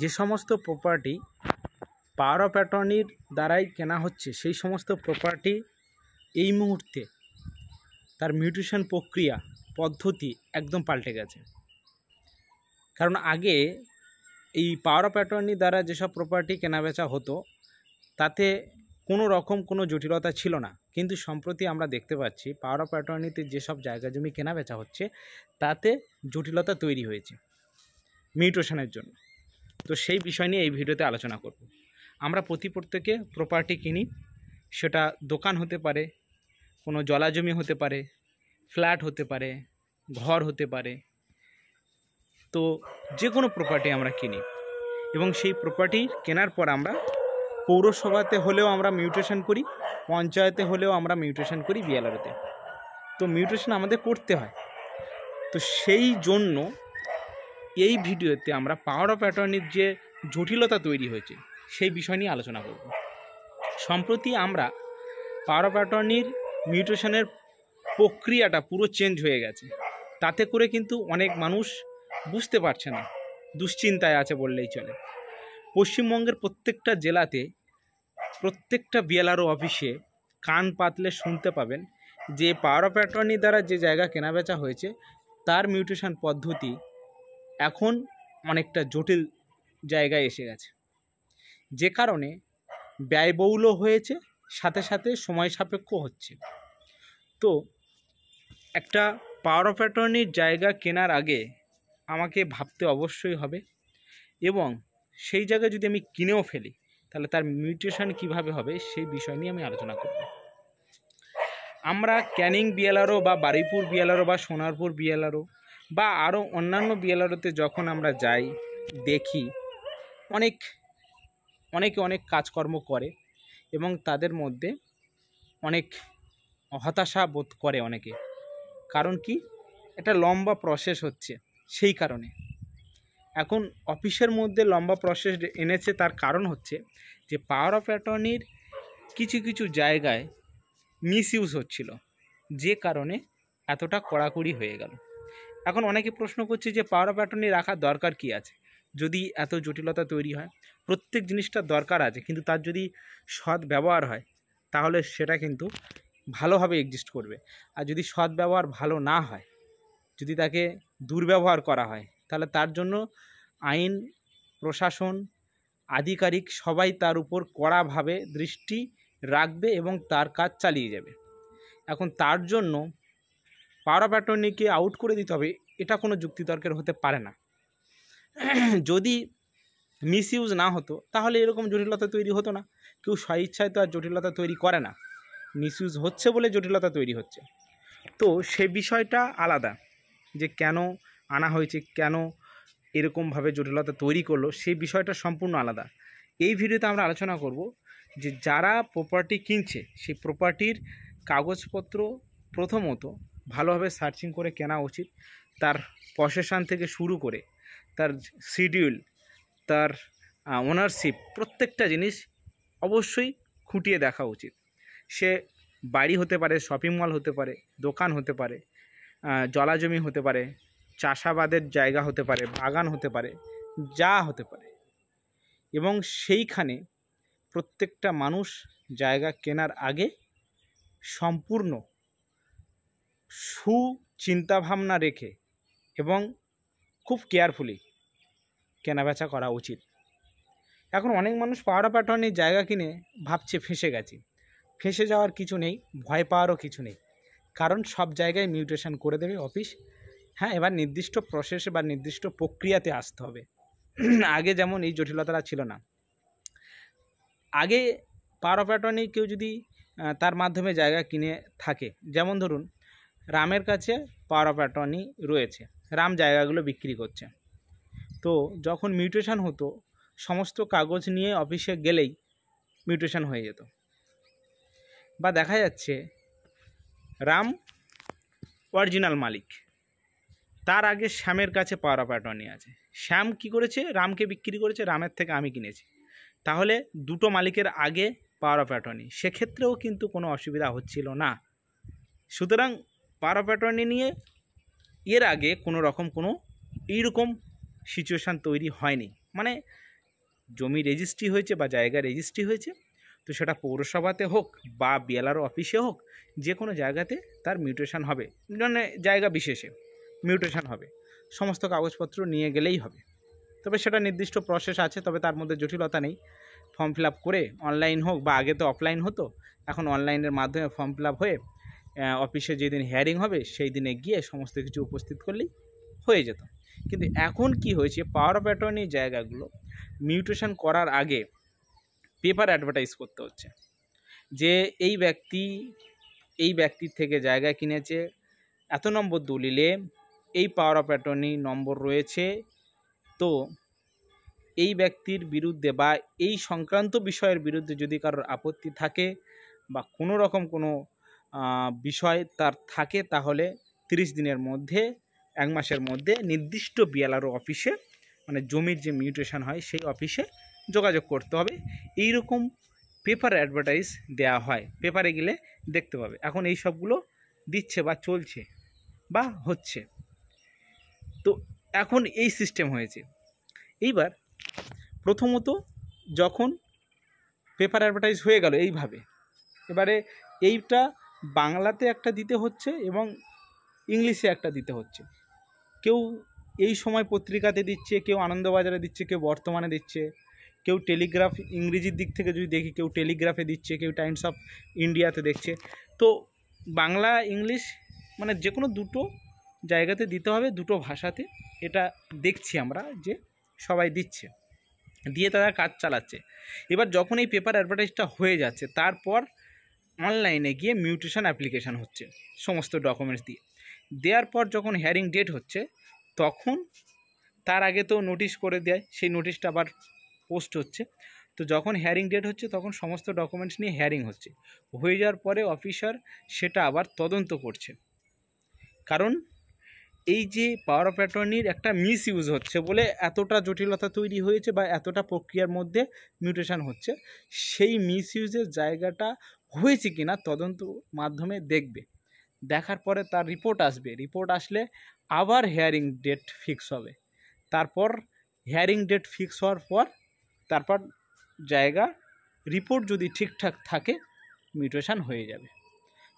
যে সমস্ত property power of অ্যাটর্নির দ্বারাই কেনা হচ্ছে সেই সমস্ত প্রপার্টি এই মুহূর্তে তার মিউটেশন প্রক্রিয়া পদ্ধতি একদম পাল্টে গেছে কারণ আগে এই পাওয়ার অফ অ্যাটর্নি দ্বারা যেসব প্রপার্টি কেনাবেচা হতো তাতে কোনো রকম কোনো জটিলতা ছিল না কিন্তু সম্প্রতি আমরা দেখতে পাচ্ছি পাওয়ার অফ অ্যাটর্নিতে যেসব জায়গা জমি কেনাবেচা হচ্ছে তাতে জটিলতা তৈরি হয়েছে মিউটেশনের জন্য তো সেই বিষয় নিয়ে এই ভিডিওতে আলোচনা করব আমরা প্রতি প্রত্যেকে প্রপার্টি কিনি সেটা দোকান হতে পারে কোনো জলাজমি হতে পারে ফ্ল্যাট হতে পারে ঘর হতে পারে তো যে কোনো প্রপার্টি আমরা কিনি এবং সেই প্রপার্টি কেনার পর আমরা পৌরসভাতে হলেও আমরা মিউটেশন করি পঞ্চায়েতে হলেও আমরা মিউটেশন করি বিএলআরতে তো মিউটেশন আমাদের করতে হয় তো সেই জন্য এই ভিডিওতে আমরা পাওয়ার অফ অ্যাটর্নির যে জটিলতা তৈরি হয়েছে সেই বিষয় নিয়ে আলোচনা করব সম্প্রতি আমরা পাওয়ার অফ অ্যাটর্নির মিউটেশনের প্রক্রিয়াটা পুরো চেঞ্জ হয়ে গেছে তাতে করে কিন্তু অনেক মানুষ বুঝতে পারছে না দুশ্চিন্তায় আছে বললেই চলে পশ্চিমবঙ্গের প্রত্যেকটা জেলাতে প্রত্যেকটা বিএলআরও অফিসে কান পাতলে শুনতে পাবেন যে পাওয়ার অফ অ্যাটর্নি দ্বারা যে জায়গা কেনাবেচা হয়েছে তার মিউটেশন পদ্ধতি এখন অনেকটা জটিল জায়গায় এসে গেছে যে কারণে ব্যয়বহুলও হয়েছে সাথে সাথে সময় সাপেক্ষ হচ্ছে তো একটা পাওয়ার অফ অ্যাটর্নির জায়গা কেনার আগে আমাকে ভাবতে অবশ্যই হবে এবং সেই জায়গায় যদি আমি কিনেও ফেলি তাহলে তার মিউটেশন কিভাবে হবে সেই বিষয় নিয়ে আমি আলোচনা করব আমরা ক্যানিং বিএলআরও বা বারুইপুর বিএলআরও বা সোনারপুর বিএলআরও বা আরও অন্যান্য বিএলআরওতে যখন আমরা যাই দেখি অনেক অনেকে অনেক কাজকর্ম করে এবং তাদের মধ্যে অনেক হতাশা বোধ করে অনেকে কারণ কি এটা লম্বা প্রসেস হচ্ছে সেই কারণে এখন অফিসের মধ্যে লম্বা প্রসেস এনেছে তার কারণ হচ্ছে যে পাওয়ার অফ অ্যাটর্নির কিছু কিছু জায়গায় মিস ইউজ হচ্ছিল যে কারণে এতটা কড়াকড়ি হয়ে গেল এখন অনেকে প্রশ্ন করছে যে পাওয়ার অফ অ্যাটর্নি রাখার দরকার কি আছে যদি এত জটিলতা তৈরি হয় প্রত্যেক জিনিসটা দরকার আছে কিন্তু তার যদি সৎ ব্যবহার হয় তাহলে সেটা কিন্তু ভালোভাবে এক্সিস্ট করবে আর যদি সৎ ব্যবহার ভালো না হয় যদি তাকে দুর্ব্যবহার করা হয় তাহলে তার জন্য আইন প্রশাসন আধিকারিক সবাই তার উপর কড়াভাবে দৃষ্টি রাখবে এবং তার কাজ চালিয়ে যাবে এখন তার জন্য পাওয়ার অফ অ্যাটর্নিকে আউট করে দিতে হবে এটা কোনো যুক্তিতর্কের হতে পারে না যদি মিস ইউজ না হতো তাহলে এরকম জটিলতা তৈরি হতো না কেউ স্বইচ্ছায় তো আর জটিলতা তৈরি করে না মিস ইউজ হচ্ছে বলে জটিলতা তৈরি হচ্ছে তো সে বিষয়টা আলাদা যে কেন আনা হয়েছে কেন এরকমভাবে জটিলতা তৈরি করলো সেই বিষয়টা সম্পূর্ণ আলাদা এই ভিডিওতে আমরা আলোচনা করব যে যারা প্রপার্টি কিনছে সেই প্রপার্টির কাগজপত্র প্রথমত ভালোভাবে সার্চিং করে কেনা উচিত তার প্রসেশন থেকে শুরু করে তার শিডিউল তার ওনারশিপ প্রত্যেকটা জিনিস অবশ্যই খুঁটিয়ে দেখা উচিত সে বাড়ি হতে পারে শপিং মল হতে পারে দোকান হতে পারে জলাজমি হতে পারে চাষাবাদের জায়গা হতে পারে বাগান হতে পারে যা হতে পারে এবং সেইখানে প্রত্যেকটা মানুষ জায়গা কেনার আগে সম্পূর্ণ ভাবনা রেখে এবং খুব কেয়ারফুলি কেনাবেচা করা উচিত এখন অনেক মানুষ পাওয়ার প্যাটার্নের জায়গা কিনে ভাবছে ফেঁসে গেছি ফেঁসে যাওয়ার কিছু নেই ভয় পাওয়ারও কিছু নেই কারণ সব জায়গায় মিউটেশন করে দেবে অফিস হ্যাঁ এবার নির্দিষ্ট প্রসেসে বা নির্দিষ্ট প্রক্রিয়াতে আসতে হবে আগে যেমন এই জটিলতাটা ছিল না আগে পাওয়ার অফ অ্যাটর্নি কেউ যদি তার মাধ্যমে জায়গা কিনে থাকে যেমন ধরুন রামের কাছে পাওয়ার অফ অ্যাটর্নি রয়েছে রাম জায়গাগুলো বিক্রি করছে তো যখন মিউটেশন হতো সমস্ত কাগজ নিয়ে অফিসে গেলেই মিউটেশন হয়ে যেত বা দেখা যাচ্ছে রাম অরিজিনাল মালিক তার আগে শ্যামের কাছে পাওয়ার অফ অ্যাটর্নি আছে শ্যাম কি করেছে রামকে বিক্রি করেছে রামের থেকে আমি কিনেছি তাহলে দুটো মালিকের আগে পাওয়ার অফ অ্যাটর্নি সেক্ষেত্রেও কিন্তু কোনো অসুবিধা হচ্ছিল না সুতরাং পারা প্যাটার্নে নিয়ে এর আগে কোনো রকম কোনো এইরকম সিচুয়েশান তৈরি হয়নি মানে জমি রেজিস্ট্রি হয়েছে বা জায়গা রেজিস্ট্রি হয়েছে তো সেটা পৌরসভাতে হোক বা বিএলআর অফিসে হোক যে কোনো জায়গাতে তার মিউটেশান হবে মানে জায়গা বিশেষে মিউটেশান হবে সমস্ত কাগজপত্র নিয়ে গেলেই হবে তবে সেটা নির্দিষ্ট প্রসেস আছে তবে তার মধ্যে জটিলতা নেই ফর্ম ফিল করে অনলাইন হোক বা আগে তো অফলাইন হতো এখন অনলাইনের মাধ্যমে ফর্ম ফিল হয়ে অফিসে যেদিন হেয়ারিং হবে সেই দিনে গিয়ে সমস্ত কিছু উপস্থিত করলেই হয়ে যেত কিন্তু এখন কি হয়েছে পাওয়ার অফ অ্যাটর্নি জায়গাগুলো মিউটেশন করার আগে পেপার অ্যাডভার্টাইজ করতে হচ্ছে যে এই ব্যক্তি এই ব্যক্তির থেকে জায়গা কিনেছে এত নম্বর দলিলে এই পাওয়ার অফ অ্যাটর্নি নম্বর রয়েছে তো এই ব্যক্তির বিরুদ্ধে বা এই সংক্রান্ত বিষয়ের বিরুদ্ধে যদি কারোর আপত্তি থাকে বা কোনো রকম কোনো বিষয় তার থাকে তাহলে 30 দিনের মধ্যে এক মাসের মধ্যে নির্দিষ্ট বিএলআরও অফিসে মানে জমির যে মিউটেশন হয় সেই অফিসে যোগাযোগ করতে হবে এই রকম পেপার অ্যাডভার্টাইজ দেয়া হয় পেপারে গেলে দেখতে পাবে এখন এই সবগুলো দিচ্ছে বা চলছে বা হচ্ছে তো এখন এই সিস্টেম হয়েছে এইবার প্রথমত যখন পেপার অ্যাডভার্টাইজ হয়ে গেল এইভাবে এবারে এইটা বাংলাতে একটা দিতে হচ্ছে এবং ইংলিশে একটা দিতে হচ্ছে কেউ এই সময় পত্রিকাতে দিচ্ছে কেউ আনন্দবাজারে দিচ্ছে কেউ বর্তমানে দিচ্ছে কেউ টেলিগ্রাফ ইংরেজির দিক থেকে যদি দেখি কেউ টেলিগ্রাফে দিচ্ছে কেউ টাইমস অফ ইন্ডিয়াতে দেখছে তো বাংলা ইংলিশ মানে যে কোনো দুটো জায়গাতে দিতে হবে দুটো ভাষাতে এটা দেখছি আমরা যে সবাই দিচ্ছে দিয়ে তারা কাজ চালাচ্ছে এবার যখন এই পেপার অ্যাডভার্টাইজটা হয়ে যাচ্ছে তারপর অনলাইনে গিয়ে মিউটেশন অ্যাপ্লিকেশান হচ্ছে সমস্ত ডকুমেন্টস দিয়ে দেওয়ার পর যখন হ্যারিং ডেট হচ্ছে তখন তার আগে তো নোটিশ করে দেয় সেই নোটিশটা আবার পোস্ট হচ্ছে তো যখন হ্যারিং ডেট হচ্ছে তখন সমস্ত ডকুমেন্টস নিয়ে হ্যারিং হচ্ছে হয়ে যাওয়ার পরে অফিসার সেটা আবার তদন্ত করছে কারণ এই যে পাওয়ার অফ অ্যাটর্নির একটা মিস ইউজ হচ্ছে বলে এতটা জটিলতা তৈরি হয়েছে বা এতটা প্রক্রিয়ার মধ্যে মিউটেশান হচ্ছে সেই মিস ইউজের জায়গাটা হয়েছে কি না তদন্ত মাধ্যমে দেখবে দেখার পরে তার রিপোর্ট আসবে রিপোর্ট আসলে আবার হেয়ারিং ডেট ফিক্স হবে তারপর হেয়ারিং ডেট ফিক্স হওয়ার পর তারপর জায়গা রিপোর্ট যদি ঠিকঠাক থাকে মিউটেশান হয়ে যাবে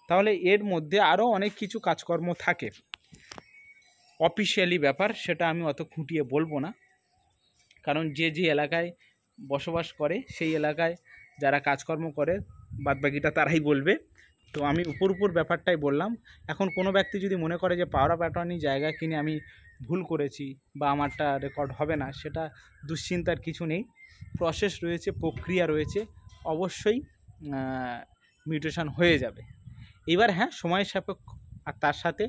তাহলে এর মধ্যে আরও অনেক কিছু কাজকর্ম থাকে অফিসিয়ালি ব্যাপার সেটা আমি অত খুঁটিয়ে বলবো না কারণ যে যে এলাকায় বসবাস করে সেই এলাকায় যারা কাজকর্ম করে বাদবাকিটা তারাই বলবে তো আমি উপর উপর ব্যাপারটাই বললাম এখন কোনো ব্যক্তি যদি মনে করে যে পাওয়ার অফ অ্যাটর্নি জায়গা কিনে আমি ভুল করেছি বা আমারটা রেকর্ড হবে না সেটা দুশ্চিন্তার কিছু নেই প্রসেস রয়েছে প্রক্রিয়া রয়েছে অবশ্যই মিউটেশন হয়ে যাবে এবার হ্যাঁ সময় সাপেক্ষ আর তার সাথে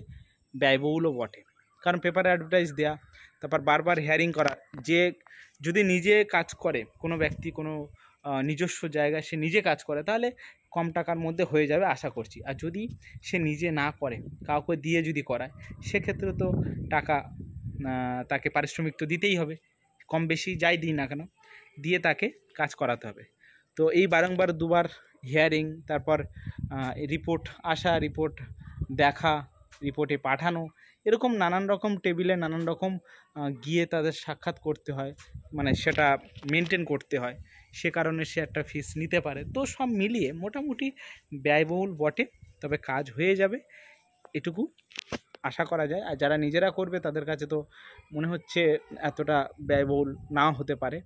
ব্যয়বহুলও বটে কারণ পেপারে অ্যাডভার্টাইজ দেয়া তারপর বারবার হেয়ারিং করা যে যদি নিজে কাজ করে কোনো ব্যক্তি কোনো নিজস্ব জায়গায় সে নিজে কাজ করে তাহলে কম টাকার মধ্যে হয়ে যাবে আশা করছি আর যদি সে নিজে না করে কাউকে দিয়ে যদি করায় সেক্ষেত্রে তো টাকা তাকে পারিশ্রমিক তো দিতেই হবে কম বেশি যাই দিই না কেন দিয়ে তাকে কাজ করাতে হবে তো এই বারংবার দুবার হিয়ারিং তারপর রিপোর্ট আসা রিপোর্ট দেখা রিপোর্টে পাঠানো এরকম নানান রকম টেবিলে নানান রকম গিয়ে তাদের সাক্ষাৎ করতে হয় মানে সেটা মেনটেন করতে হয় সে কারণে সে একটা ফিস নিতে পারে তো সব মিলিয়ে মোটামুটি ব্যয়বহুল বটে তবে কাজ হয়ে যাবে এটুকু আশা করা যায় আর যারা নিজেরা করবে তাদের কাছে তো মনে হচ্ছে এতটা ব্যয়বহুল না হতে পারে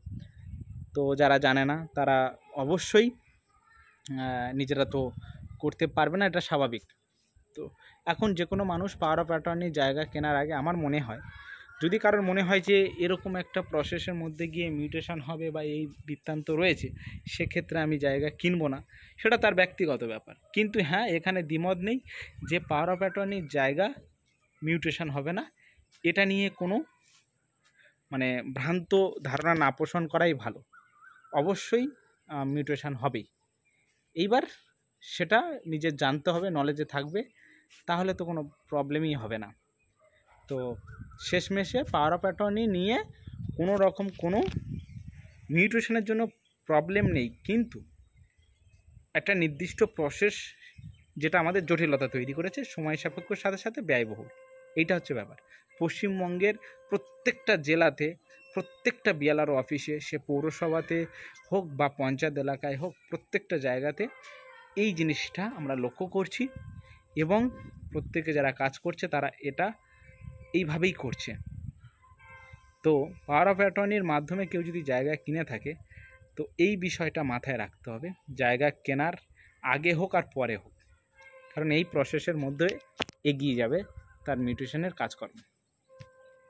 তো যারা জানে না তারা অবশ্যই নিজেরা তো করতে পারবে না এটা স্বাভাবিক তো এখন যে কোনো মানুষ পাওয়ার অফ অ্যাটর্নির জায়গা কেনার আগে আমার মনে হয় যদি কারোর মনে হয় যে এরকম একটা প্রসেসের মধ্যে গিয়ে মিউটেশন হবে বা এই বৃত্তান্ত রয়েছে সেক্ষেত্রে আমি জায়গা কিনবো না সেটা তার ব্যক্তিগত ব্যাপার কিন্তু হ্যাঁ এখানে দ্বিমত নেই যে পাওয়ার অফ অ্যাটর্নির জায়গা মিউটেশন হবে না এটা নিয়ে কোনো মানে ভ্রান্ত ধারণা না পোষণ করাই ভালো অবশ্যই মিউটেশন হবেই এইবার সেটা নিজের জানতে হবে নলেজে থাকবে তাহলে তো কোনো প্রবলেমই হবে না তো শেষমেশে পাওয়ার অফ অ্যাটর্নি নিয়ে কোনো রকম কোনো মিউটেশনের জন্য প্রবলেম নেই কিন্তু একটা নির্দিষ্ট প্রসেস যেটা আমাদের জটিলতা তৈরি করেছে সময় সাপেক্ষর সাথে সাথে ব্যয়বহুল এইটা হচ্ছে ব্যাপার পশ্চিমবঙ্গের প্রত্যেকটা জেলাতে প্রত্যেকটা বিএলআর অফিসে সে পৌরসভাতে হোক বা পঞ্চায়েত এলাকায় হোক প্রত্যেকটা জায়গাতে এই জিনিসটা আমরা লক্ষ্য করছি এবং প্রত্যেকে যারা কাজ করছে তারা এটা এইভাবেই করছে তো পাওয়ার অফ অ্যাটর্নির মাধ্যমে কেউ যদি জায়গা কিনে থাকে তো এই বিষয়টা মাথায় রাখতে হবে জায়গা কেনার আগে হোক আর পরে হোক কারণ এই প্রসেসের মধ্যে এগিয়ে যাবে তার মিউটেশনের কাজকর্ম